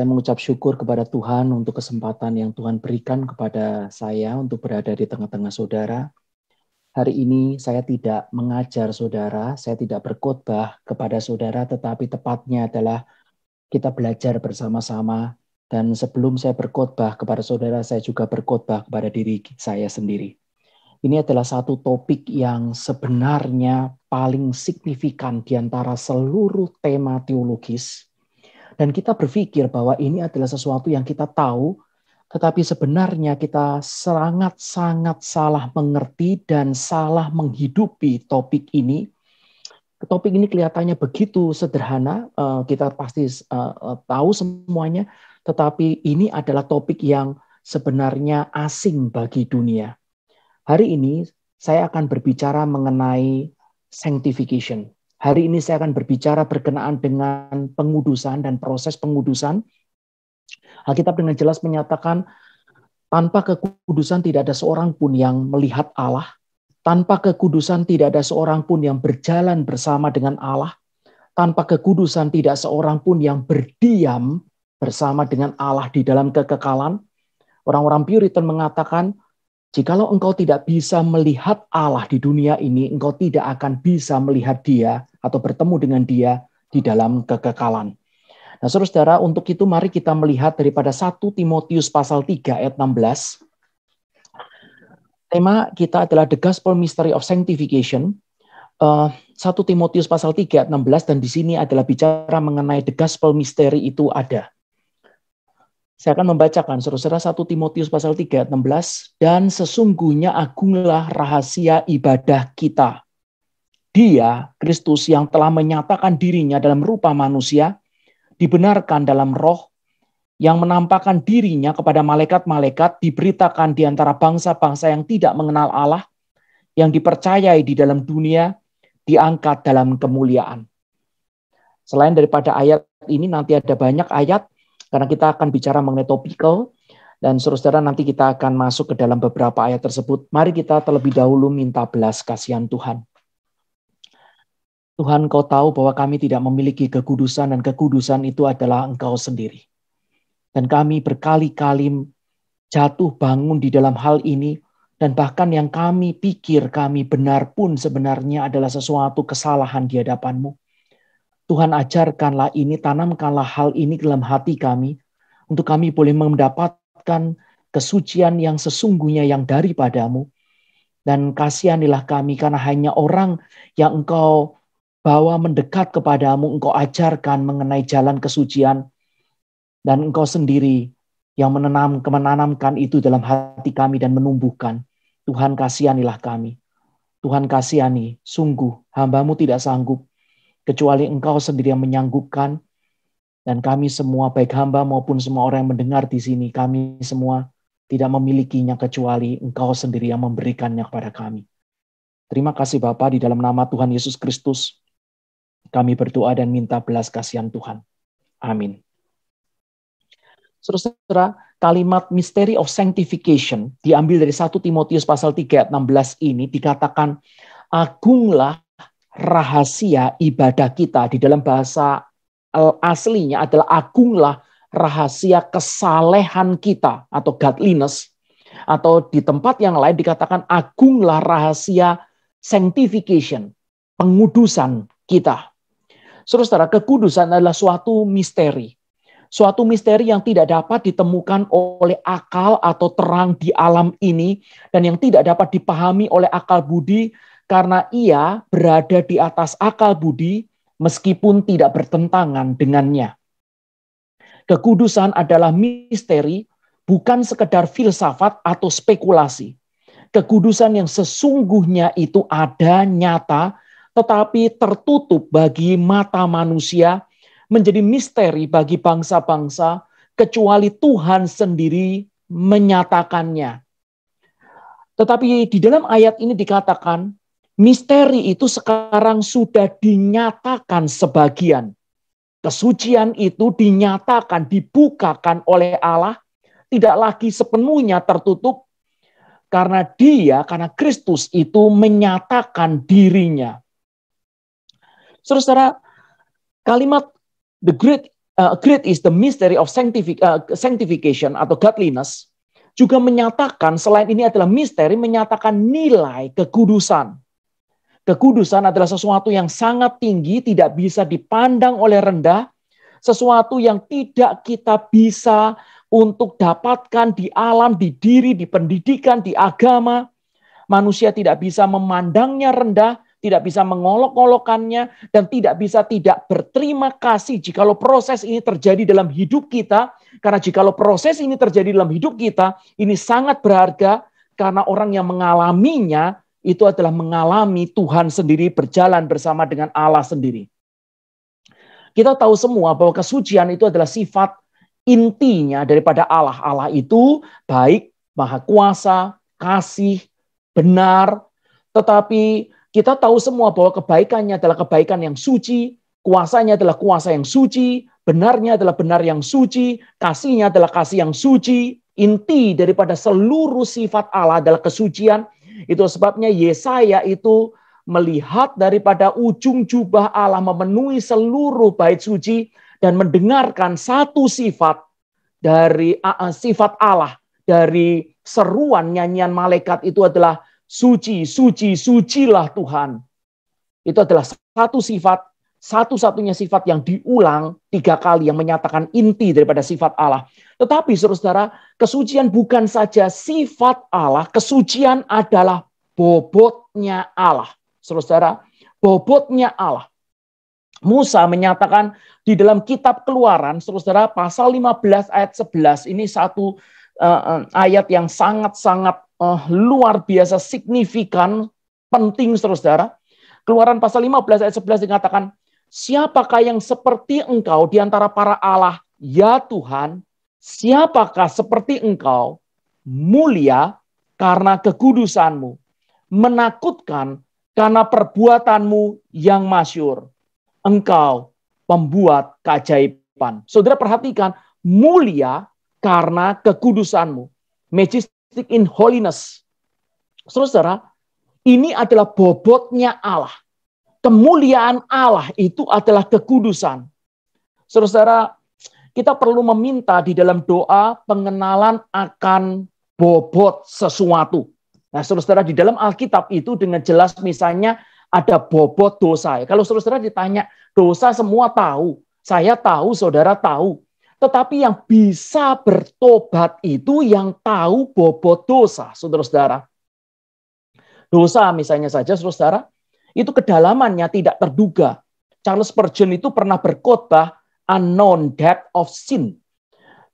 Saya mengucap syukur kepada Tuhan untuk kesempatan yang Tuhan berikan kepada saya untuk berada di tengah-tengah saudara. Hari ini saya tidak mengajar saudara, saya tidak berkhotbah kepada saudara, tetapi tepatnya adalah kita belajar bersama-sama dan sebelum saya berkhotbah kepada saudara, saya juga berkhotbah kepada diri saya sendiri. Ini adalah satu topik yang sebenarnya paling signifikan di antara seluruh tema teologis dan kita berpikir bahwa ini adalah sesuatu yang kita tahu, tetapi sebenarnya kita sangat-sangat salah mengerti dan salah menghidupi topik ini. Topik ini kelihatannya begitu sederhana, eh, kita pasti eh, tahu semuanya, tetapi ini adalah topik yang sebenarnya asing bagi dunia. Hari ini saya akan berbicara mengenai sanctification Hari ini saya akan berbicara berkenaan dengan pengudusan dan proses pengudusan. Alkitab dengan jelas menyatakan tanpa kekudusan tidak ada seorang pun yang melihat Allah, tanpa kekudusan tidak ada seorang pun yang berjalan bersama dengan Allah, tanpa kekudusan tidak seorang pun yang berdiam bersama dengan Allah di dalam kekekalan. Orang-orang Puritan mengatakan Jikalau engkau tidak bisa melihat Allah di dunia ini, engkau tidak akan bisa melihat Dia atau bertemu dengan Dia di dalam kekekalan. Nah, Saudara, untuk itu mari kita melihat daripada 1 Timotius pasal 3 ayat 16. Tema kita adalah The Gospel Mystery of Sanctification. Uh, eh, 1 Timotius pasal 3 ayat 16 dan di sini adalah bicara mengenai the gospel Mystery itu ada. Saya akan membacakan saudara 1 Timotius pasal 3 ayat 16 dan sesungguhnya agunglah rahasia ibadah kita. Dia Kristus yang telah menyatakan dirinya dalam rupa manusia dibenarkan dalam roh yang menampakkan dirinya kepada malaikat-malaikat diberitakan di antara bangsa-bangsa yang tidak mengenal Allah yang dipercayai di dalam dunia diangkat dalam kemuliaan. Selain daripada ayat ini nanti ada banyak ayat karena kita akan bicara mengenai topikal dan saudara nanti kita akan masuk ke dalam beberapa ayat tersebut. Mari kita terlebih dahulu minta belas kasihan Tuhan. Tuhan kau tahu bahwa kami tidak memiliki kekudusan dan kekudusan itu adalah engkau sendiri. Dan kami berkali-kali jatuh bangun di dalam hal ini dan bahkan yang kami pikir kami benar pun sebenarnya adalah sesuatu kesalahan di hadapanmu. Tuhan ajarkanlah ini, tanamkanlah hal ini dalam hati kami, untuk kami boleh mendapatkan kesucian yang sesungguhnya yang daripadamu. Dan kasihanilah kami karena hanya orang yang engkau bawa mendekat kepadamu, engkau ajarkan mengenai jalan kesucian. Dan engkau sendiri yang menanam, menanamkan itu dalam hati kami dan menumbuhkan. Tuhan kasihanilah kami. Tuhan kasihani, sungguh hambamu tidak sanggup kecuali engkau sendiri yang menyanggupkan. Dan kami semua, baik hamba maupun semua orang yang mendengar di sini, kami semua tidak memilikinya kecuali engkau sendiri yang memberikannya kepada kami. Terima kasih Bapak, di dalam nama Tuhan Yesus Kristus. Kami berdoa dan minta belas kasihan Tuhan. Amin. Saudara, kalimat misteri of sanctification diambil dari 1 Timotius pasal 3 ayat 16 ini dikatakan agunglah rahasia ibadah kita. Di dalam bahasa eh, aslinya adalah agunglah rahasia kesalehan kita atau godliness. Atau di tempat yang lain dikatakan agunglah rahasia sanctification, pengudusan kita. Saudara, kekudusan adalah suatu misteri. Suatu misteri yang tidak dapat ditemukan oleh akal atau terang di alam ini dan yang tidak dapat dipahami oleh akal budi karena ia berada di atas akal budi meskipun tidak bertentangan dengannya. Kekudusan adalah misteri, bukan sekedar filsafat atau spekulasi. Kekudusan yang sesungguhnya itu ada nyata, tetapi tertutup bagi mata manusia, menjadi misteri bagi bangsa-bangsa, kecuali Tuhan sendiri menyatakannya. Tetapi di dalam ayat ini dikatakan Misteri itu sekarang sudah dinyatakan sebagian. Kesucian itu dinyatakan, dibukakan oleh Allah, tidak lagi sepenuhnya tertutup karena dia, karena Kristus itu menyatakan dirinya. Saudara, kalimat the great uh, great is the mystery of sanctific, uh, sanctification atau godliness juga menyatakan selain ini adalah misteri menyatakan nilai kekudusan. Kekudusan adalah sesuatu yang sangat tinggi, tidak bisa dipandang oleh rendah, sesuatu yang tidak kita bisa untuk dapatkan di alam, di diri, di pendidikan, di agama. Manusia tidak bisa memandangnya rendah, tidak bisa mengolok-olokannya, dan tidak bisa tidak berterima kasih jikalau proses ini terjadi dalam hidup kita. Karena jikalau proses ini terjadi dalam hidup kita, ini sangat berharga karena orang yang mengalaminya itu adalah mengalami Tuhan sendiri berjalan bersama dengan Allah sendiri. Kita tahu semua bahwa kesucian itu adalah sifat intinya daripada Allah. Allah itu baik, maha kuasa, kasih, benar. Tetapi kita tahu semua bahwa kebaikannya adalah kebaikan yang suci, kuasanya adalah kuasa yang suci, benarnya adalah benar yang suci, kasihnya adalah kasih yang suci. Inti daripada seluruh sifat Allah adalah kesucian itu sebabnya Yesaya itu melihat daripada ujung jubah Allah memenuhi seluruh bait suci dan mendengarkan satu sifat dari uh, sifat Allah dari seruan nyanyian malaikat itu adalah suci, suci, sucilah Tuhan. Itu adalah satu sifat satu-satunya sifat yang diulang tiga kali yang menyatakan inti daripada sifat Allah. Tetapi saudara, kesucian bukan saja sifat Allah, kesucian adalah bobotnya Allah. Saudara, bobotnya Allah. Musa menyatakan di dalam kitab Keluaran, Saudara, pasal 15 ayat 11 ini satu uh, ayat yang sangat-sangat uh, luar biasa signifikan, penting Saudara. Keluaran pasal 15 ayat 11 dikatakan Siapakah yang seperti engkau di antara para Allah? Ya Tuhan, siapakah seperti engkau? Mulia karena kekudusanmu. Menakutkan karena perbuatanmu yang masyur. Engkau pembuat keajaiban. Saudara perhatikan, mulia karena kekudusanmu. Majestic in holiness. Saudara, ini adalah bobotnya Allah kemuliaan Allah itu adalah kekudusan. Saudara, kita perlu meminta di dalam doa pengenalan akan bobot sesuatu. Nah, saudara, di dalam Alkitab itu dengan jelas misalnya ada bobot dosa. Kalau saudara ditanya, dosa semua tahu. Saya tahu, saudara tahu. Tetapi yang bisa bertobat itu yang tahu bobot dosa, saudara-saudara. Dosa misalnya saja, saudara-saudara, itu kedalamannya tidak terduga. Charles Spurgeon itu pernah berkhotbah unknown depth of sin.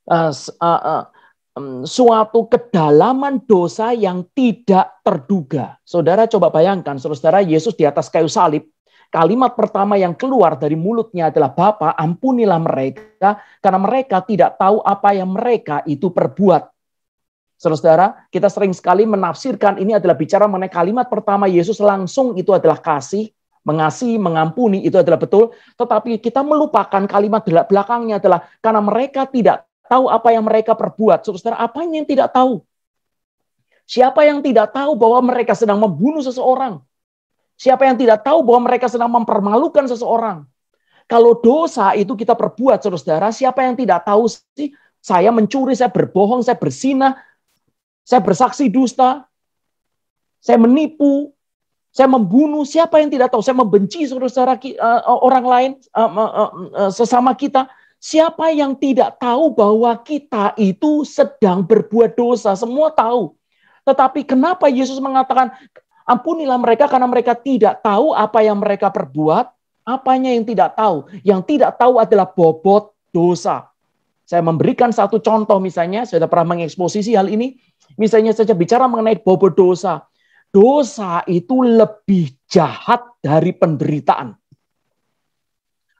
Uh, uh, uh, um, suatu kedalaman dosa yang tidak terduga. Saudara coba bayangkan, saudara Yesus di atas kayu salib, kalimat pertama yang keluar dari mulutnya adalah Bapa, ampunilah mereka karena mereka tidak tahu apa yang mereka itu perbuat. Saudara-saudara, kita sering sekali menafsirkan ini adalah bicara mengenai kalimat pertama Yesus langsung itu adalah kasih, mengasihi, mengampuni, itu adalah betul. Tetapi kita melupakan kalimat belakangnya adalah karena mereka tidak tahu apa yang mereka perbuat. Saudara-saudara, apa yang tidak tahu? Siapa yang tidak tahu bahwa mereka sedang membunuh seseorang? Siapa yang tidak tahu bahwa mereka sedang mempermalukan seseorang? Kalau dosa itu kita perbuat, saudara-saudara, siapa yang tidak tahu sih? Saya mencuri, saya berbohong, saya bersinah, saya bersaksi dusta. Saya menipu. Saya membunuh siapa yang tidak tahu. Saya membenci saudara eh, eh, orang lain, eh, sesama kita. Siapa yang tidak tahu bahwa kita itu sedang berbuat dosa? Semua tahu. Tetapi kenapa Yesus mengatakan ampunilah mereka karena mereka tidak tahu apa yang mereka perbuat? Apanya yang tidak tahu? Yang tidak tahu adalah bobot dosa. Saya memberikan satu contoh misalnya, sudah pernah mengeksposisi hal ini. Misalnya saja bicara mengenai bobo dosa. Dosa itu lebih jahat dari penderitaan.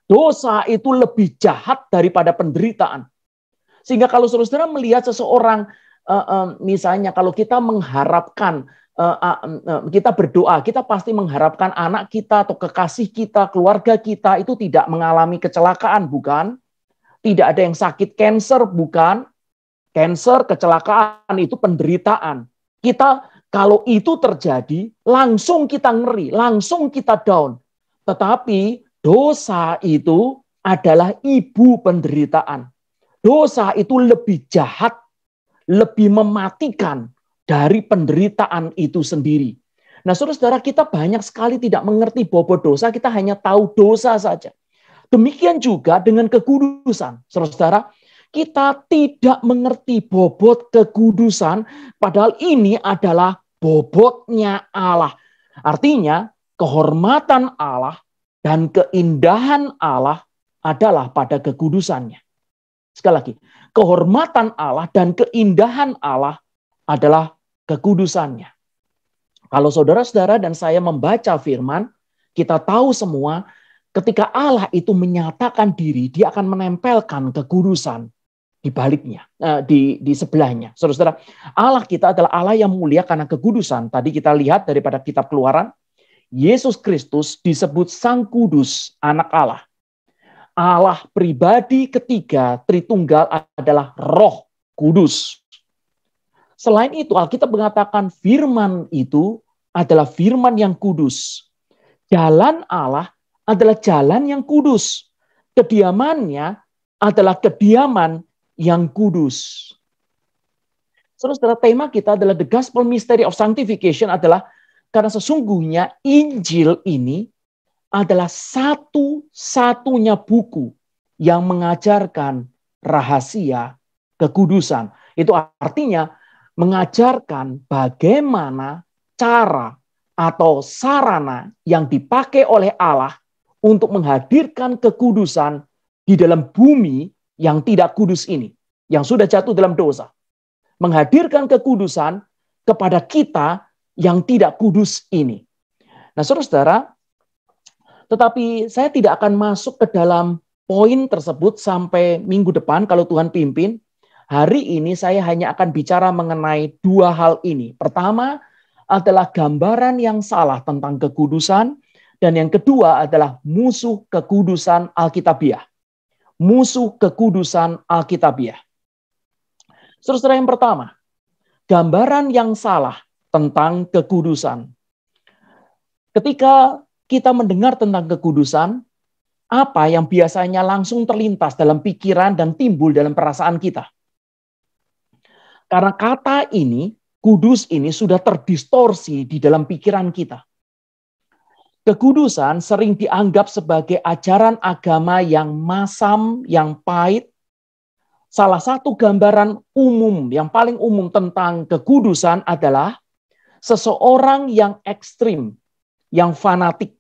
Dosa itu lebih jahat daripada penderitaan. Sehingga kalau saudara melihat seseorang, eh, eh, misalnya kalau kita mengharapkan eh, kita berdoa, kita pasti mengharapkan anak kita atau kekasih kita, keluarga kita itu tidak mengalami kecelakaan, bukan? Tidak ada yang sakit cancer, bukan? Cancer, kecelakaan itu penderitaan. Kita kalau itu terjadi, langsung kita ngeri, langsung kita down. Tetapi dosa itu adalah ibu penderitaan. Dosa itu lebih jahat, lebih mematikan dari penderitaan itu sendiri. Nah, saudara-saudara, kita banyak sekali tidak mengerti bobo dosa, kita hanya tahu dosa saja. Demikian juga dengan kekudusan. Saudara-saudara, kita tidak mengerti bobot kekudusan, padahal ini adalah bobotnya Allah. Artinya, kehormatan Allah dan keindahan Allah adalah pada kekudusannya. Sekali lagi, kehormatan Allah dan keindahan Allah adalah kekudusannya. Kalau saudara-saudara dan saya membaca firman, kita tahu semua ketika Allah itu menyatakan diri, dia akan menempelkan kekudusan di baliknya, eh, di, di sebelahnya. Saudara-saudara, Allah kita adalah Allah yang mulia karena kekudusan. Tadi kita lihat daripada kitab keluaran, Yesus Kristus disebut Sang Kudus, anak Allah. Allah pribadi ketiga, Tritunggal adalah roh kudus. Selain itu, Alkitab mengatakan firman itu adalah firman yang kudus. Jalan Allah adalah jalan yang kudus. Kediamannya adalah kediaman yang kudus. Saudara, tema kita adalah The Gospel Mystery of Sanctification adalah karena sesungguhnya Injil ini adalah satu-satunya buku yang mengajarkan rahasia kekudusan. Itu artinya mengajarkan bagaimana cara atau sarana yang dipakai oleh Allah untuk menghadirkan kekudusan di dalam bumi yang tidak kudus ini, yang sudah jatuh dalam dosa, menghadirkan kekudusan kepada kita yang tidak kudus ini. Nah, saudara-saudara, tetapi saya tidak akan masuk ke dalam poin tersebut sampai minggu depan kalau Tuhan pimpin. Hari ini saya hanya akan bicara mengenai dua hal ini. Pertama adalah gambaran yang salah tentang kekudusan dan yang kedua adalah musuh kekudusan Alkitabiah musuh kekudusan Alkitabiah. Saudara yang pertama, gambaran yang salah tentang kekudusan. Ketika kita mendengar tentang kekudusan, apa yang biasanya langsung terlintas dalam pikiran dan timbul dalam perasaan kita. Karena kata ini, kudus ini sudah terdistorsi di dalam pikiran kita. Kekudusan sering dianggap sebagai ajaran agama yang masam, yang pahit. Salah satu gambaran umum yang paling umum tentang kekudusan adalah seseorang yang ekstrim, yang fanatik,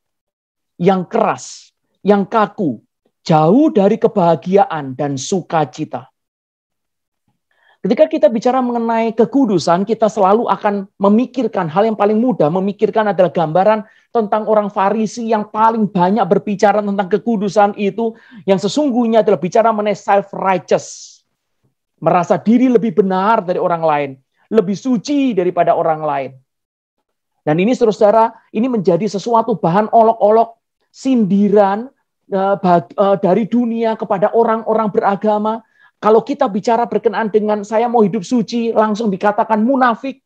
yang keras, yang kaku, jauh dari kebahagiaan dan sukacita. Ketika kita bicara mengenai kekudusan, kita selalu akan memikirkan hal yang paling mudah, memikirkan adalah gambaran tentang orang Farisi yang paling banyak berbicara tentang kekudusan itu yang sesungguhnya adalah bicara mengenai self righteous. Merasa diri lebih benar dari orang lain, lebih suci daripada orang lain. Dan ini saudara, ini menjadi sesuatu bahan olok-olok sindiran eh, eh, dari dunia kepada orang-orang beragama. Kalau kita bicara berkenaan dengan saya mau hidup suci, langsung dikatakan munafik.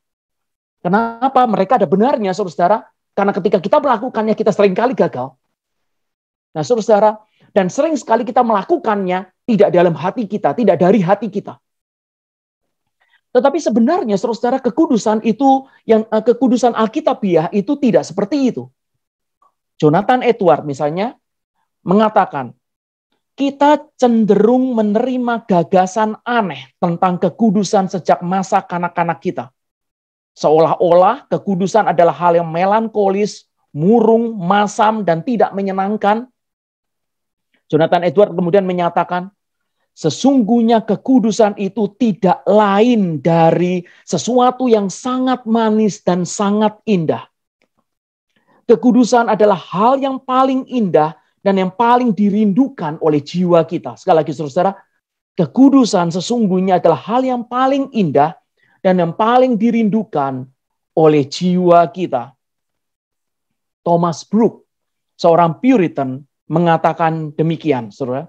Kenapa? Mereka ada benarnya, saudara karena ketika kita melakukannya, kita sering kali gagal. Nah, saudara, dan sering sekali kita melakukannya tidak dalam hati kita, tidak dari hati kita. Tetapi sebenarnya, saudara, kekudusan itu, yang eh, kekudusan Alkitabiah itu tidak seperti itu. Jonathan Edward misalnya mengatakan, kita cenderung menerima gagasan aneh tentang kekudusan sejak masa kanak-kanak kita. Seolah-olah kekudusan adalah hal yang melankolis, murung, masam, dan tidak menyenangkan. Jonathan Edward kemudian menyatakan, sesungguhnya kekudusan itu tidak lain dari sesuatu yang sangat manis dan sangat indah. Kekudusan adalah hal yang paling indah dan yang paling dirindukan oleh jiwa kita. Sekali lagi, saudara, kekudusan sesungguhnya adalah hal yang paling indah dan yang paling dirindukan oleh jiwa kita. Thomas Brook, seorang Puritan, mengatakan demikian, saudara.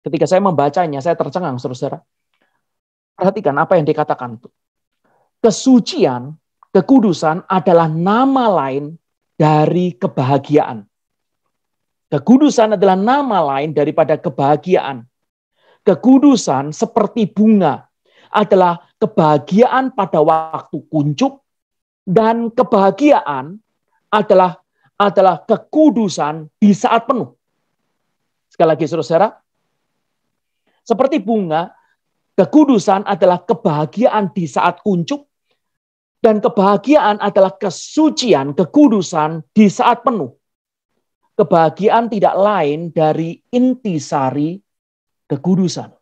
Ketika saya membacanya, saya tercengang, saudara. Perhatikan apa yang dikatakan. Kesucian, kekudusan adalah nama lain dari kebahagiaan. Kekudusan adalah nama lain daripada kebahagiaan. Kekudusan seperti bunga adalah kebahagiaan pada waktu kuncup dan kebahagiaan adalah adalah kekudusan di saat penuh. Sekali lagi Saudara, seperti bunga, kekudusan adalah kebahagiaan di saat kuncup dan kebahagiaan adalah kesucian, kekudusan di saat penuh. Kebahagiaan tidak lain dari intisari kekudusan.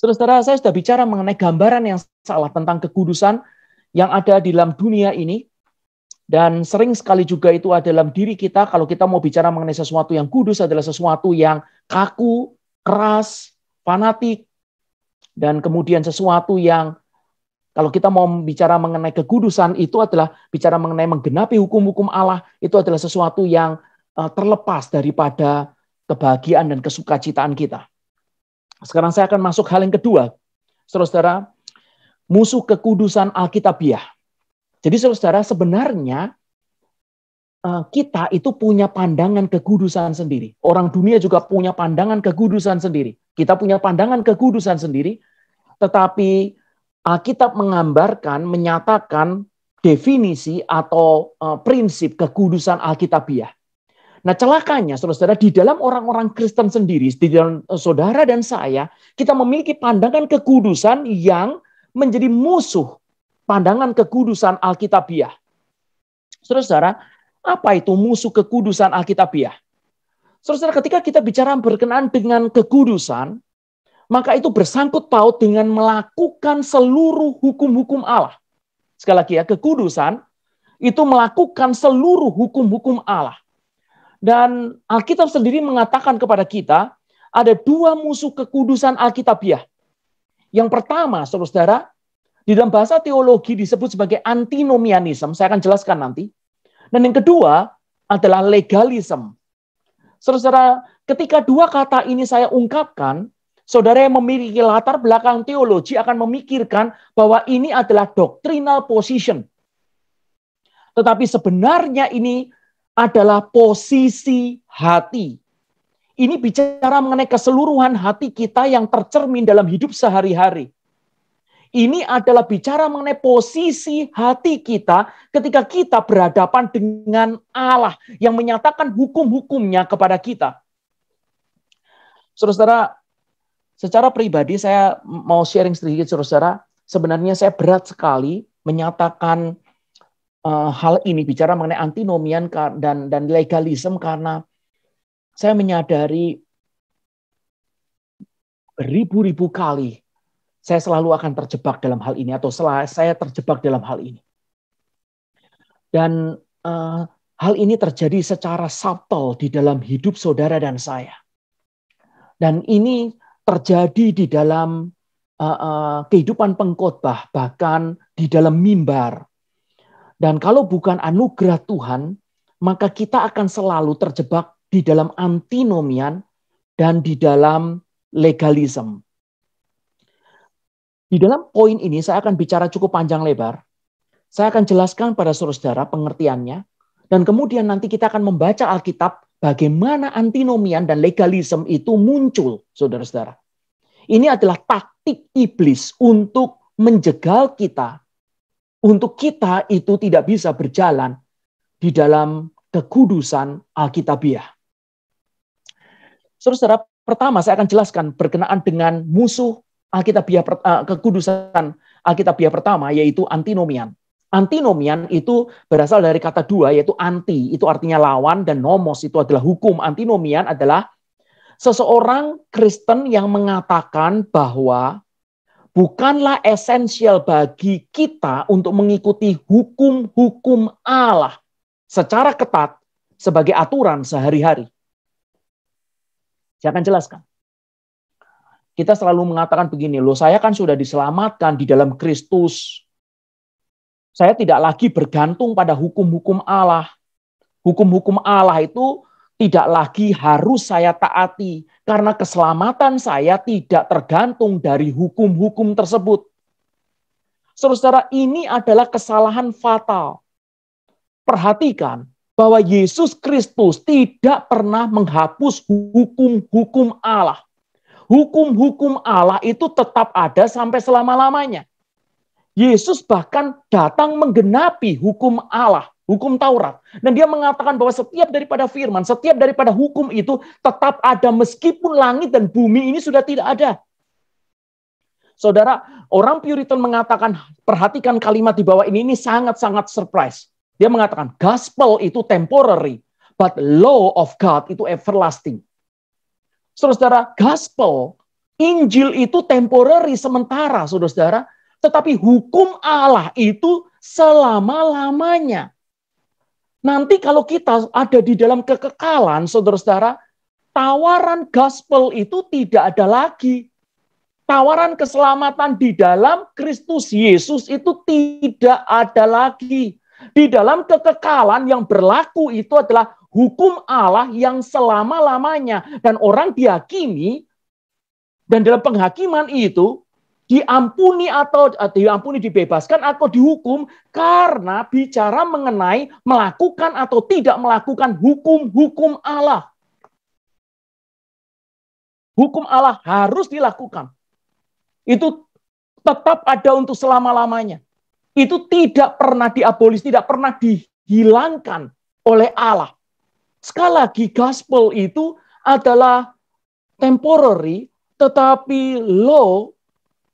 Saudara-saudara, saya sudah bicara mengenai gambaran yang salah tentang kekudusan yang ada di dalam dunia ini. Dan sering sekali juga itu ada dalam diri kita kalau kita mau bicara mengenai sesuatu yang kudus adalah sesuatu yang kaku, keras, fanatik, dan kemudian sesuatu yang kalau kita mau bicara mengenai kekudusan itu adalah bicara mengenai menggenapi hukum-hukum Allah itu adalah sesuatu yang eh, terlepas daripada kebahagiaan dan kesukacitaan kita. Sekarang saya akan masuk hal yang kedua. Saudara-saudara, musuh kekudusan Alkitabiah. Jadi saudara-saudara, sebenarnya eh, kita itu punya pandangan kekudusan sendiri. Orang dunia juga punya pandangan kekudusan sendiri. Kita punya pandangan kekudusan sendiri, tetapi Alkitab menggambarkan, menyatakan definisi atau eh, prinsip kekudusan Alkitabiah. Nah celakanya saudara-saudara di dalam orang-orang Kristen sendiri, di dalam eh, saudara dan saya, kita memiliki pandangan kekudusan yang menjadi musuh pandangan kekudusan Alkitabiah. Saudara-saudara, apa itu musuh kekudusan Alkitabiah? Saudara-saudara, ketika kita bicara berkenaan dengan kekudusan, maka itu bersangkut paut dengan melakukan seluruh hukum-hukum Allah. Sekali lagi ya, kekudusan itu melakukan seluruh hukum-hukum Allah. Dan Alkitab sendiri mengatakan kepada kita, ada dua musuh kekudusan Alkitabiah. Yang pertama, saudara-saudara, di dalam bahasa teologi disebut sebagai antinomianisme, saya akan jelaskan nanti. Dan yang kedua adalah legalisme. Saudara-saudara, ketika dua kata ini saya ungkapkan, saudara yang memiliki latar belakang teologi akan memikirkan bahwa ini adalah doctrinal position. Tetapi sebenarnya ini adalah posisi hati. Ini bicara mengenai keseluruhan hati kita yang tercermin dalam hidup sehari-hari. Ini adalah bicara mengenai posisi hati kita ketika kita berhadapan dengan Allah yang menyatakan hukum-hukumnya kepada kita. Saudara-saudara, secara pribadi saya mau sharing sedikit saudara-saudara, sebenarnya saya berat sekali menyatakan uh, hal ini bicara mengenai antinomian dan dan legalisme karena saya menyadari ribu ribu kali saya selalu akan terjebak dalam hal ini atau saya terjebak dalam hal ini. Dan uh, hal ini terjadi secara subtle di dalam hidup saudara dan saya. Dan ini terjadi di dalam uh, uh, kehidupan pengkhotbah bahkan di dalam mimbar dan kalau bukan anugerah Tuhan, maka kita akan selalu terjebak di dalam antinomian dan di dalam legalisme. Di dalam poin ini saya akan bicara cukup panjang lebar. Saya akan jelaskan pada saudara saudara pengertiannya dan kemudian nanti kita akan membaca Alkitab bagaimana antinomian dan legalisme itu muncul, saudara-saudara. Ini adalah taktik iblis untuk menjegal kita untuk kita itu tidak bisa berjalan di dalam kekudusan Alkitabiah. Saudara, pertama saya akan jelaskan berkenaan dengan musuh Alkitabiah eh, kekudusan Alkitabiah pertama yaitu antinomian. Antinomian itu berasal dari kata dua yaitu anti itu artinya lawan dan nomos itu adalah hukum. Antinomian adalah seseorang Kristen yang mengatakan bahwa bukanlah esensial bagi kita untuk mengikuti hukum-hukum Allah secara ketat sebagai aturan sehari-hari. Saya akan jelaskan. Kita selalu mengatakan begini, loh saya kan sudah diselamatkan di dalam Kristus. Saya tidak lagi bergantung pada hukum-hukum Allah. Hukum-hukum Allah itu tidak lagi harus saya taati karena keselamatan saya tidak tergantung dari hukum-hukum tersebut. Saudara, ini adalah kesalahan fatal. Perhatikan bahwa Yesus Kristus tidak pernah menghapus hukum-hukum Allah. Hukum-hukum Allah itu tetap ada sampai selama-lamanya. Yesus bahkan datang menggenapi hukum Allah hukum Taurat. Dan dia mengatakan bahwa setiap daripada firman, setiap daripada hukum itu tetap ada meskipun langit dan bumi ini sudah tidak ada. Saudara, orang Puritan mengatakan, perhatikan kalimat di bawah ini, ini sangat-sangat surprise. Dia mengatakan, gospel itu temporary, but law of God itu everlasting. Saudara-saudara, gospel, Injil itu temporary, sementara, saudara-saudara. Tetapi hukum Allah itu selama-lamanya. Nanti kalau kita ada di dalam kekekalan, saudara-saudara, tawaran gospel itu tidak ada lagi. Tawaran keselamatan di dalam Kristus Yesus itu tidak ada lagi. Di dalam kekekalan yang berlaku itu adalah hukum Allah yang selama-lamanya. Dan orang dihakimi, dan dalam penghakiman itu, diampuni atau eh, diampuni dibebaskan atau dihukum karena bicara mengenai melakukan atau tidak melakukan hukum-hukum Allah. Hukum Allah harus dilakukan. Itu tetap ada untuk selama-lamanya. Itu tidak pernah diabolis, tidak pernah dihilangkan oleh Allah. Sekali lagi, gospel itu adalah temporary, tetapi law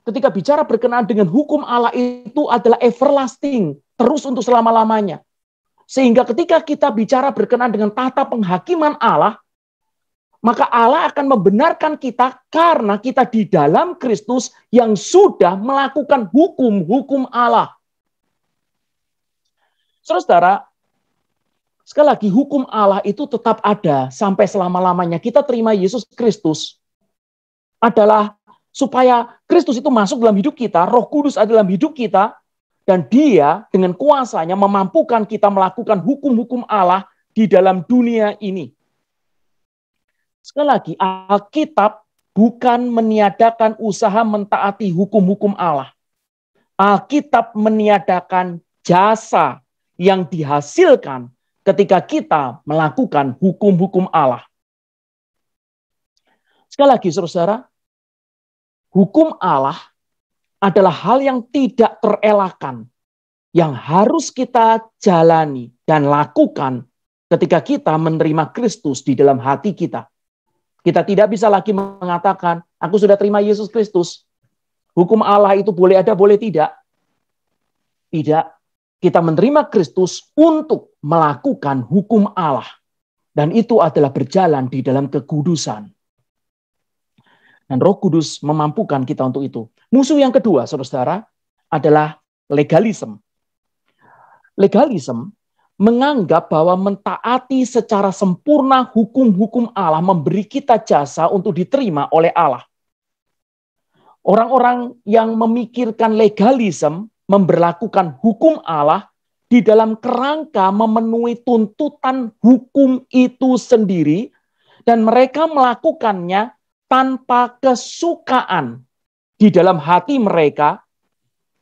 ketika bicara berkenaan dengan hukum Allah itu adalah everlasting, terus untuk selama-lamanya. Sehingga ketika kita bicara berkenaan dengan tata penghakiman Allah, maka Allah akan membenarkan kita karena kita di dalam Kristus yang sudah melakukan hukum-hukum Allah. Saudara, saudara sekali lagi hukum Allah itu tetap ada sampai selama-lamanya. Kita terima Yesus Kristus adalah supaya Kristus itu masuk dalam hidup kita, Roh Kudus ada dalam hidup kita, dan Dia dengan kuasanya memampukan kita melakukan hukum-hukum Allah di dalam dunia ini. Sekali lagi, Alkitab bukan meniadakan usaha mentaati hukum-hukum Allah. Alkitab meniadakan jasa yang dihasilkan ketika kita melakukan hukum-hukum Allah. Sekali lagi, saudara, hukum Allah adalah hal yang tidak terelakkan, yang harus kita jalani dan lakukan ketika kita menerima Kristus di dalam hati kita. Kita tidak bisa lagi mengatakan, aku sudah terima Yesus Kristus. Hukum Allah itu boleh ada, boleh tidak. Tidak. Kita menerima Kristus untuk melakukan hukum Allah. Dan itu adalah berjalan di dalam kekudusan. Dan Roh Kudus memampukan kita untuk itu. Musuh yang kedua, saudara-saudara, adalah legalisme. Legalisme menganggap bahwa mentaati secara sempurna hukum-hukum Allah memberi kita jasa untuk diterima oleh Allah. Orang-orang yang memikirkan legalisme memberlakukan hukum Allah di dalam kerangka memenuhi tuntutan hukum itu sendiri dan mereka melakukannya tanpa kesukaan di dalam hati mereka,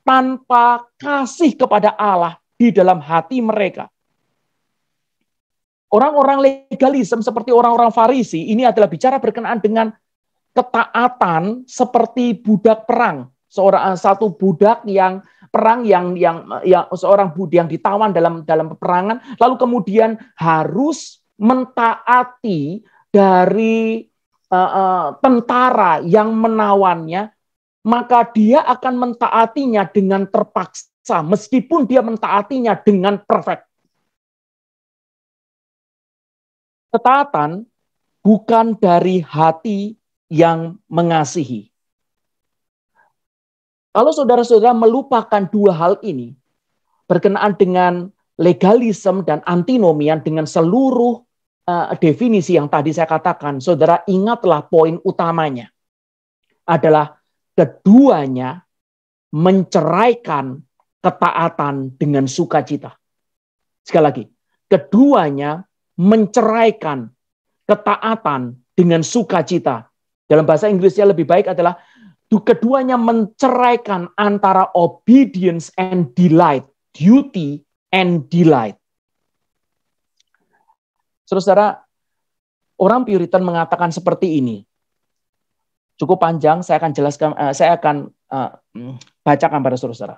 tanpa kasih kepada Allah di dalam hati mereka. Orang-orang legalisme seperti orang-orang Farisi ini adalah bicara berkenaan dengan ketaatan seperti budak perang, seorang satu budak yang perang yang yang, yang seorang budak yang ditawan dalam dalam peperangan lalu kemudian harus mentaati dari uh, tentara yang menawannya, maka dia akan mentaatinya dengan terpaksa, meskipun dia mentaatinya dengan perfect. Ketaatan bukan dari hati yang mengasihi. Kalau saudara-saudara melupakan dua hal ini, berkenaan dengan legalisme dan antinomian dengan seluruh uh, definisi yang tadi saya katakan, saudara ingatlah poin utamanya adalah keduanya menceraikan ketaatan dengan sukacita. Sekali lagi, keduanya menceraikan ketaatan dengan sukacita. Dalam bahasa Inggrisnya lebih baik adalah keduanya menceraikan antara obedience and delight, duty and delight. Terus, Saudara, orang Puritan mengatakan seperti ini. Cukup panjang, saya akan jelaskan, eh, saya akan eh, hmm, bacakan pada saudara.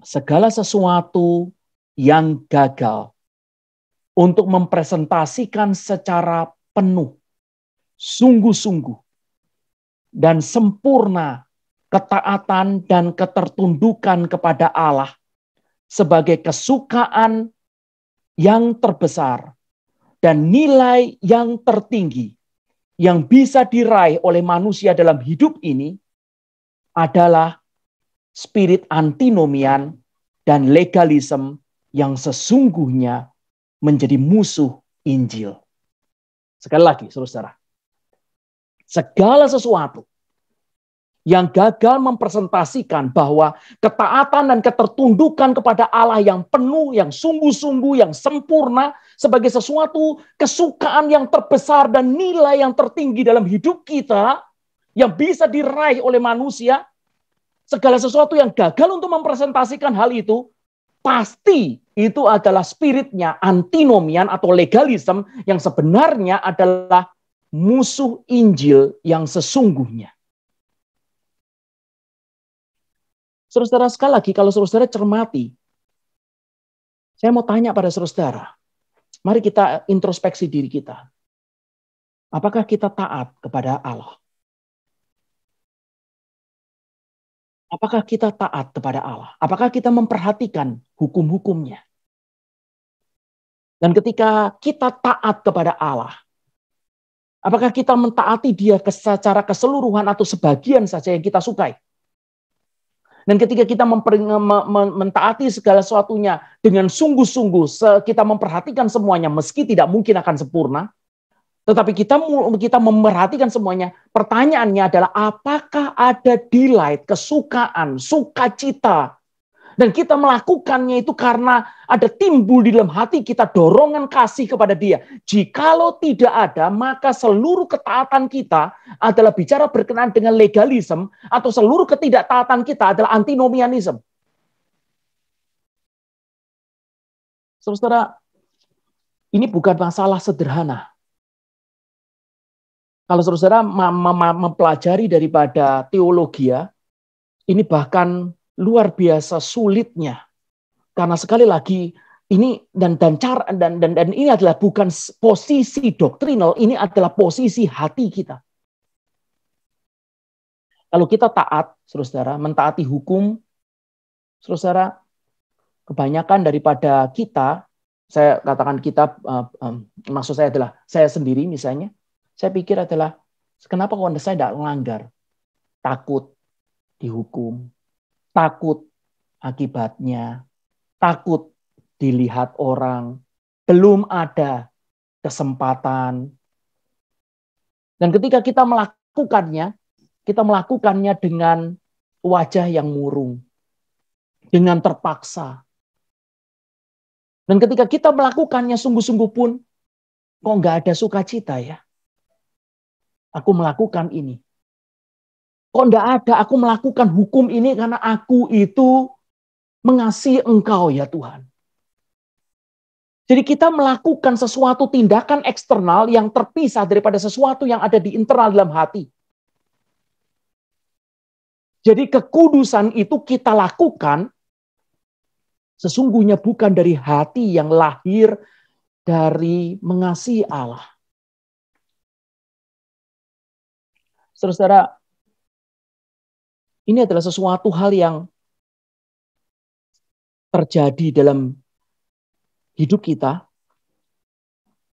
Segala sesuatu yang gagal untuk mempresentasikan secara penuh, sungguh-sungguh, dan sempurna ketaatan dan ketertundukan kepada Allah sebagai kesukaan yang terbesar dan nilai yang tertinggi yang bisa diraih oleh manusia dalam hidup ini adalah spirit antinomian dan legalisme yang sesungguhnya menjadi musuh Injil. Sekali lagi, saudara, segala sesuatu yang gagal mempresentasikan bahwa ketaatan dan ketertundukan kepada Allah yang penuh, yang sungguh-sungguh, yang sempurna sebagai sesuatu kesukaan yang terbesar dan nilai yang tertinggi dalam hidup kita yang bisa diraih oleh manusia, segala sesuatu yang gagal untuk mempresentasikan hal itu pasti itu adalah spiritnya antinomian atau legalisme yang sebenarnya adalah musuh Injil yang sesungguhnya. Saudara saudara sekali lagi kalau saudara saudara cermati, saya mau tanya pada saudara saudara, mari kita introspeksi diri kita. Apakah kita taat kepada Allah? Apakah kita taat kepada Allah? Apakah kita memperhatikan hukum-hukumnya? Dan ketika kita taat kepada Allah, apakah kita mentaati dia secara keseluruhan atau sebagian saja yang kita sukai? Dan ketika kita mentaati segala sesuatunya dengan sungguh-sungguh, kita memperhatikan semuanya meski tidak mungkin akan sempurna, tetapi kita kita memperhatikan semuanya. Pertanyaannya adalah apakah ada delight, kesukaan, sukacita dan kita melakukannya itu karena ada timbul di dalam hati kita dorongan kasih kepada dia. Jikalau tidak ada, maka seluruh ketaatan kita adalah bicara berkenaan dengan legalisme atau seluruh ketidaktaatan kita adalah antinomianisme. Saudara, ini bukan masalah sederhana. Kalau saudara mempelajari daripada teologi, ya, ini bahkan luar biasa sulitnya. Karena sekali lagi ini dan dan cara dan dan dan ini adalah bukan posisi doktrinal, ini adalah posisi hati kita. Kalau kita taat, saudara, mentaati hukum, saudara, kebanyakan daripada kita, saya katakan kita, uh, um, maksud saya adalah saya sendiri misalnya, saya pikir adalah kenapa kalau saya tidak melanggar, takut dihukum, takut akibatnya, takut dilihat orang, belum ada kesempatan. Dan ketika kita melakukannya, kita melakukannya dengan wajah yang murung, dengan terpaksa. Dan ketika kita melakukannya sungguh-sungguh pun, kok nggak ada sukacita ya? Aku melakukan ini Kok enggak ada? Aku melakukan hukum ini karena aku itu mengasihi engkau ya Tuhan. Jadi kita melakukan sesuatu tindakan eksternal yang terpisah daripada sesuatu yang ada di internal dalam hati. Jadi kekudusan itu kita lakukan sesungguhnya bukan dari hati yang lahir dari mengasihi Allah. saudara ini adalah sesuatu hal yang terjadi dalam hidup kita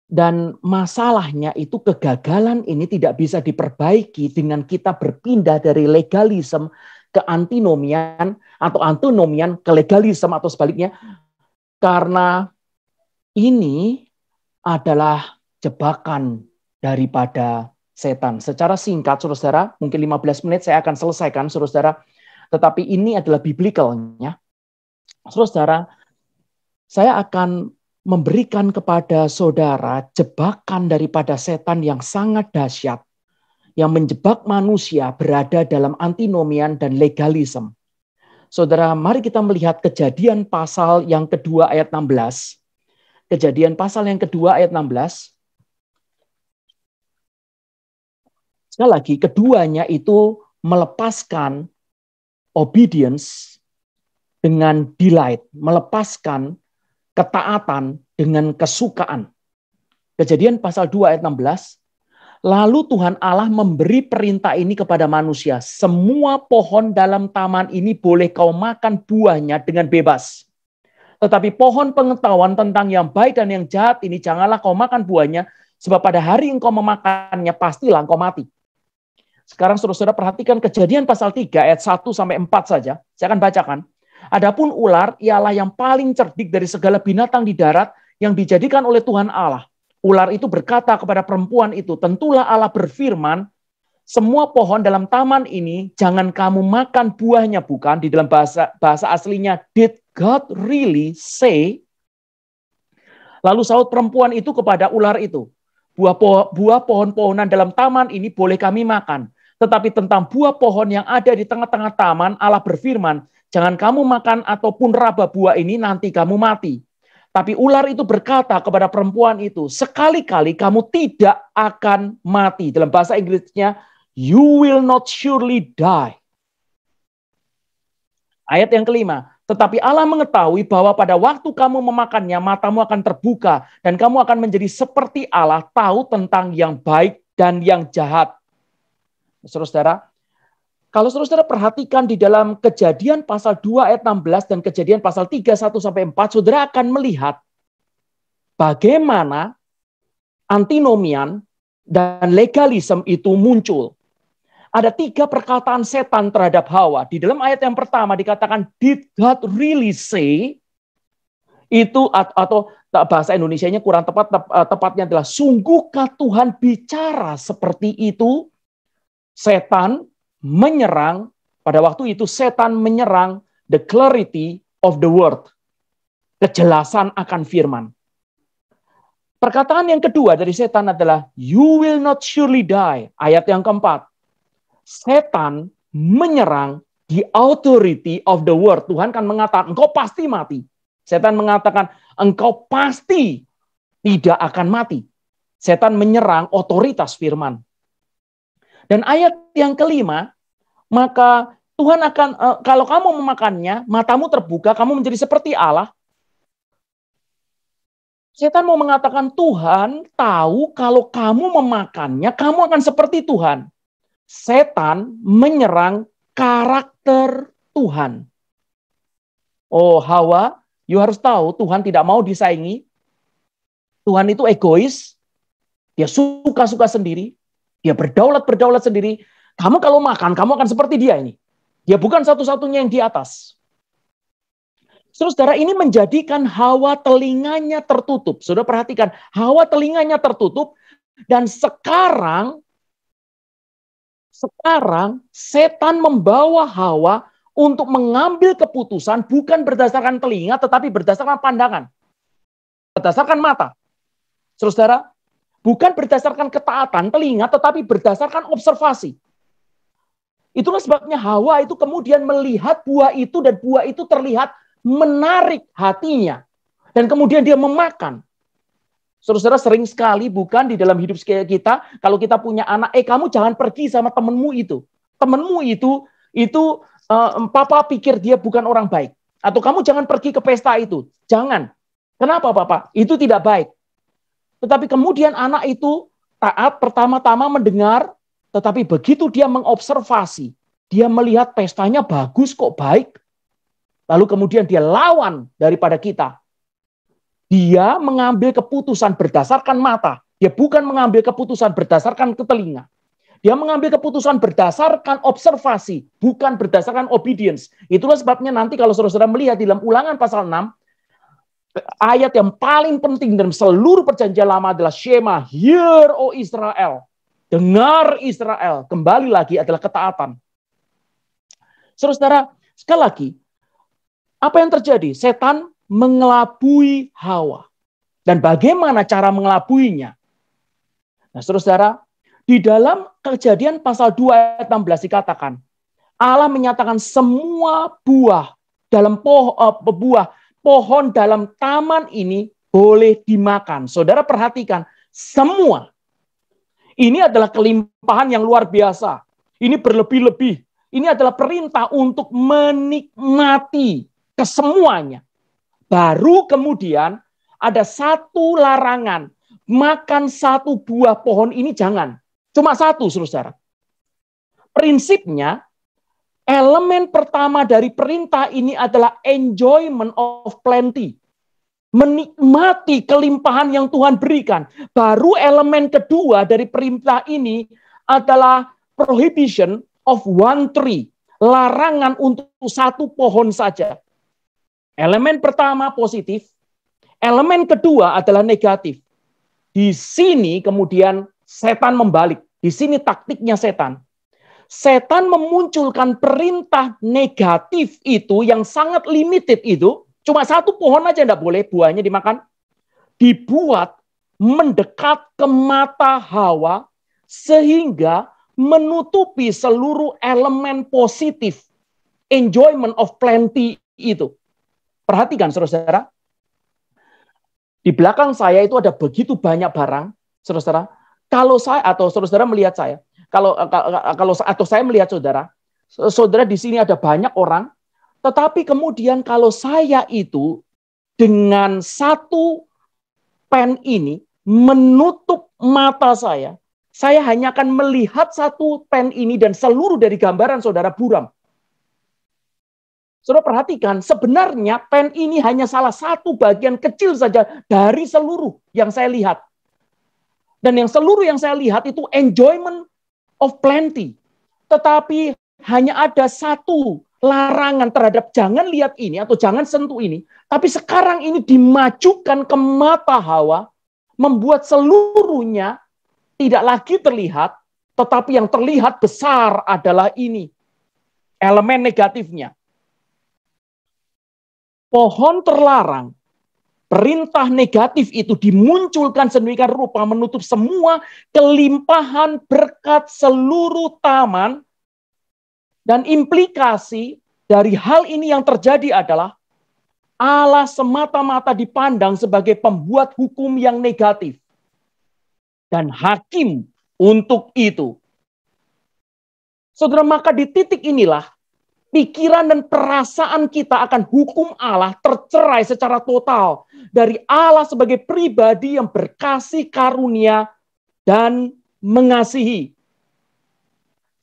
dan masalahnya itu kegagalan ini tidak bisa diperbaiki dengan kita berpindah dari legalisme ke antinomian atau antinomian ke legalisme atau sebaliknya karena ini adalah jebakan daripada setan. Secara singkat, saudara, saudara mungkin 15 menit saya akan selesaikan, saudara. saudara Tetapi ini adalah biblikalnya. Saudara, saya akan memberikan kepada saudara jebakan daripada setan yang sangat dahsyat, yang menjebak manusia berada dalam antinomian dan legalisme. Saudara, mari kita melihat kejadian pasal yang kedua ayat 16. Kejadian pasal yang kedua ayat 16. Sekali lagi, keduanya itu melepaskan obedience dengan delight, melepaskan ketaatan dengan kesukaan. Kejadian pasal 2 ayat 16, Lalu Tuhan Allah memberi perintah ini kepada manusia. Semua pohon dalam taman ini boleh kau makan buahnya dengan bebas. Tetapi pohon pengetahuan tentang yang baik dan yang jahat ini janganlah kau makan buahnya. Sebab pada hari engkau memakannya pastilah engkau mati. Sekarang saudara-saudara perhatikan kejadian pasal 3 ayat 1 sampai 4 saja. Saya akan bacakan. Adapun ular ialah yang paling cerdik dari segala binatang di darat yang dijadikan oleh Tuhan Allah. Ular itu berkata kepada perempuan itu, "Tentulah Allah berfirman, semua pohon dalam taman ini jangan kamu makan buahnya bukan di dalam bahasa bahasa aslinya did God really say?" Lalu saut perempuan itu kepada ular itu, buah, buah pohon-pohonan dalam taman ini boleh kami makan tetapi tentang buah pohon yang ada di tengah-tengah taman, Allah berfirman, jangan kamu makan ataupun raba buah ini nanti kamu mati. Tapi ular itu berkata kepada perempuan itu, sekali-kali kamu tidak akan mati. Dalam bahasa Inggrisnya, you will not surely die. Ayat yang kelima, tetapi Allah mengetahui bahwa pada waktu kamu memakannya, matamu akan terbuka dan kamu akan menjadi seperti Allah, tahu tentang yang baik dan yang jahat. Saudara-saudara, kalau saudara-saudara perhatikan di dalam kejadian pasal 2 ayat 16 dan kejadian pasal 3, 1 sampai 4, saudara akan melihat bagaimana antinomian dan legalisme itu muncul. Ada tiga perkataan setan terhadap Hawa. Di dalam ayat yang pertama dikatakan, did God really say? Itu atau bahasa Indonesianya kurang tepat, eh, tepatnya adalah, sungguhkah Tuhan bicara seperti itu? setan menyerang pada waktu itu setan menyerang the clarity of the word. Kejelasan akan firman. Perkataan yang kedua dari setan adalah you will not surely die. Ayat yang keempat. Setan menyerang the authority of the word. Tuhan kan mengatakan engkau pasti mati. Setan mengatakan engkau pasti tidak akan mati. Setan menyerang otoritas firman. Dan ayat yang kelima, maka Tuhan akan uh, kalau kamu memakannya, matamu terbuka, kamu menjadi seperti Allah. Setan mau mengatakan Tuhan tahu kalau kamu memakannya, kamu akan seperti Tuhan. Setan menyerang karakter Tuhan. Oh Hawa, you harus tahu Tuhan tidak mau disaingi. Tuhan itu egois. Dia suka-suka sendiri. Dia berdaulat-berdaulat sendiri. Kamu kalau makan, kamu akan seperti dia ini. Dia bukan satu-satunya yang di atas. Saudara, ini menjadikan hawa telinganya tertutup. Sudah perhatikan, hawa telinganya tertutup dan sekarang sekarang setan membawa Hawa untuk mengambil keputusan bukan berdasarkan telinga tetapi berdasarkan pandangan. Berdasarkan mata. Saudara, Bukan berdasarkan ketaatan telinga, tetapi berdasarkan observasi. Itulah sebabnya Hawa itu kemudian melihat buah itu dan buah itu terlihat menarik hatinya. Dan kemudian dia memakan. Saudara-saudara sering sekali bukan di dalam hidup kita, kalau kita punya anak, eh kamu jangan pergi sama temenmu itu. Temenmu itu, itu uh, papa pikir dia bukan orang baik. Atau kamu jangan pergi ke pesta itu. Jangan. Kenapa papa? Itu tidak baik. Tetapi kemudian anak itu taat pertama-tama mendengar, tetapi begitu dia mengobservasi, dia melihat pestanya bagus kok baik. Lalu kemudian dia lawan daripada kita. Dia mengambil keputusan berdasarkan mata. Dia bukan mengambil keputusan berdasarkan ketelinga Dia mengambil keputusan berdasarkan observasi, bukan berdasarkan obedience. Itulah sebabnya nanti kalau saudara-saudara melihat di dalam ulangan pasal 6, ayat yang paling penting dalam seluruh perjanjian lama adalah Shema, hear O Israel. Dengar Israel, kembali lagi adalah ketaatan. Saudara-saudara, sekali lagi, apa yang terjadi? Setan mengelabui Hawa. Dan bagaimana cara mengelabuinya? Nah, saudara-saudara, di dalam kejadian pasal 2 ayat 16 dikatakan, Allah menyatakan semua buah dalam pohon uh, eh, buah pohon dalam taman ini boleh dimakan. Saudara perhatikan, semua ini adalah kelimpahan yang luar biasa. Ini berlebih-lebih. Ini adalah perintah untuk menikmati kesemuanya. Baru kemudian ada satu larangan, makan satu buah pohon ini jangan. Cuma satu, saudara. Prinsipnya, elemen pertama dari perintah ini adalah enjoyment of plenty. Menikmati kelimpahan yang Tuhan berikan. Baru elemen kedua dari perintah ini adalah prohibition of one tree. Larangan untuk satu pohon saja. Elemen pertama positif, elemen kedua adalah negatif. Di sini kemudian setan membalik. Di sini taktiknya setan setan memunculkan perintah negatif itu yang sangat limited itu, cuma satu pohon aja tidak boleh buahnya dimakan, dibuat mendekat ke mata Hawa sehingga menutupi seluruh elemen positif enjoyment of plenty itu. Perhatikan saudara-saudara, di belakang saya itu ada begitu banyak barang, saudara-saudara. Kalau saya atau saudara-saudara melihat saya, kalau eh, kalau atau saya melihat saudara, saudara di sini ada banyak orang, tetapi kemudian kalau saya itu dengan satu pen ini menutup mata saya, saya hanya akan melihat satu pen ini dan seluruh dari gambaran saudara buram. Saudara perhatikan, sebenarnya pen ini hanya salah satu bagian kecil saja dari seluruh yang saya lihat. Dan yang seluruh yang saya lihat itu enjoyment of plenty. Tetapi hanya ada satu larangan terhadap jangan lihat ini atau jangan sentuh ini. Tapi sekarang ini dimajukan ke mata Hawa, membuat seluruhnya tidak lagi terlihat, tetapi yang terlihat besar adalah ini. Elemen negatifnya. Pohon terlarang perintah negatif itu dimunculkan sedemikian rupa menutup semua kelimpahan berkat seluruh taman dan implikasi dari hal ini yang terjadi adalah Allah semata-mata dipandang sebagai pembuat hukum yang negatif dan hakim untuk itu. Saudara, maka di titik inilah pikiran dan perasaan kita akan hukum Allah tercerai secara total dari Allah sebagai pribadi yang berkasih karunia dan mengasihi.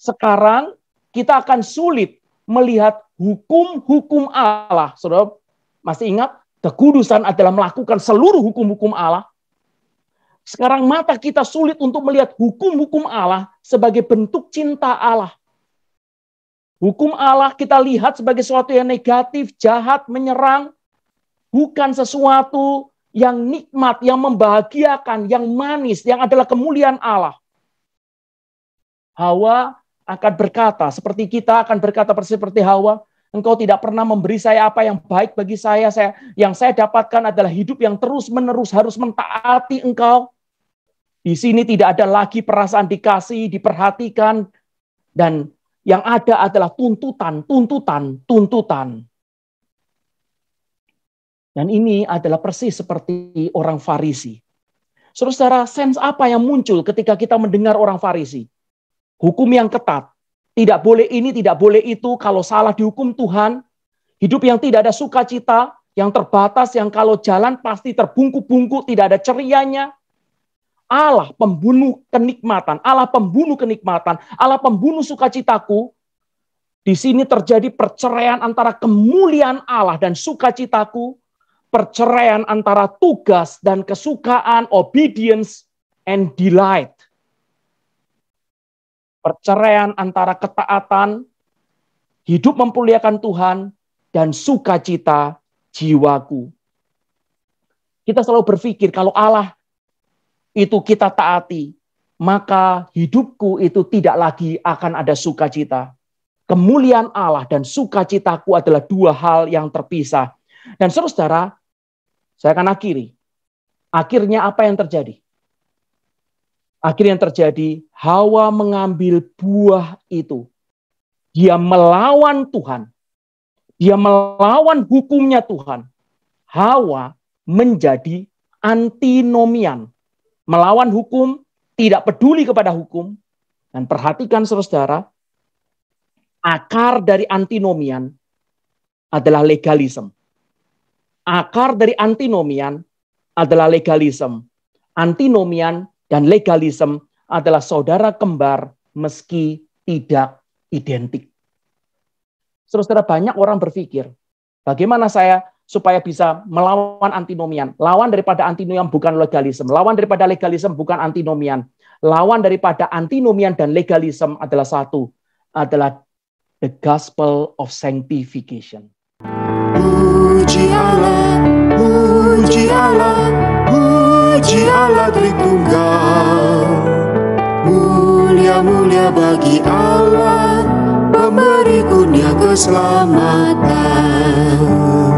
Sekarang kita akan sulit melihat hukum-hukum Allah. Saudara, masih ingat? Kekudusan adalah melakukan seluruh hukum-hukum Allah. Sekarang mata kita sulit untuk melihat hukum-hukum Allah sebagai bentuk cinta Allah Hukum Allah kita lihat sebagai sesuatu yang negatif, jahat, menyerang, bukan sesuatu yang nikmat, yang membahagiakan, yang manis, yang adalah kemuliaan Allah. Hawa akan berkata, seperti kita akan berkata seperti Hawa, engkau tidak pernah memberi saya apa yang baik bagi saya. saya yang saya dapatkan adalah hidup yang terus-menerus harus mentaati engkau. Di sini tidak ada lagi perasaan dikasih, diperhatikan, dan yang ada adalah tuntutan, tuntutan, tuntutan. Dan ini adalah persis seperti orang Farisi. Saudara, sense apa yang muncul ketika kita mendengar orang Farisi? Hukum yang ketat. Tidak boleh ini, tidak boleh itu. Kalau salah dihukum Tuhan. Hidup yang tidak ada sukacita, yang terbatas, yang kalau jalan pasti terbungkuk-bungkuk, tidak ada cerianya. Allah pembunuh kenikmatan, Allah pembunuh kenikmatan, Allah pembunuh sukacitaku. Di sini terjadi perceraian antara kemuliaan Allah dan sukacitaku, perceraian antara tugas dan kesukaan, obedience and delight. Perceraian antara ketaatan, hidup memuliakan Tuhan, dan sukacita jiwaku. Kita selalu berpikir kalau Allah itu kita taati, maka hidupku itu tidak lagi akan ada sukacita. Kemuliaan Allah dan sukacitaku adalah dua hal yang terpisah. Dan saudara, saya akan akhiri. Akhirnya apa yang terjadi? Akhirnya yang terjadi, Hawa mengambil buah itu. Dia melawan Tuhan. Dia melawan hukumnya Tuhan. Hawa menjadi antinomian melawan hukum, tidak peduli kepada hukum, dan perhatikan saudara, akar dari antinomian adalah legalisme. Akar dari antinomian adalah legalisme. Antinomian dan legalisme adalah saudara kembar meski tidak identik. Saudara banyak orang berpikir, bagaimana saya supaya bisa melawan antinomian. Lawan daripada antinomian bukan legalisme. Lawan daripada legalisme bukan antinomian. Lawan daripada antinomian dan legalisme adalah satu, adalah the gospel of sanctification. Puji Allah, puji Allah, puji Allah Tritunggal. Mulia-mulia bagi Allah, pemberi kunia keselamatan.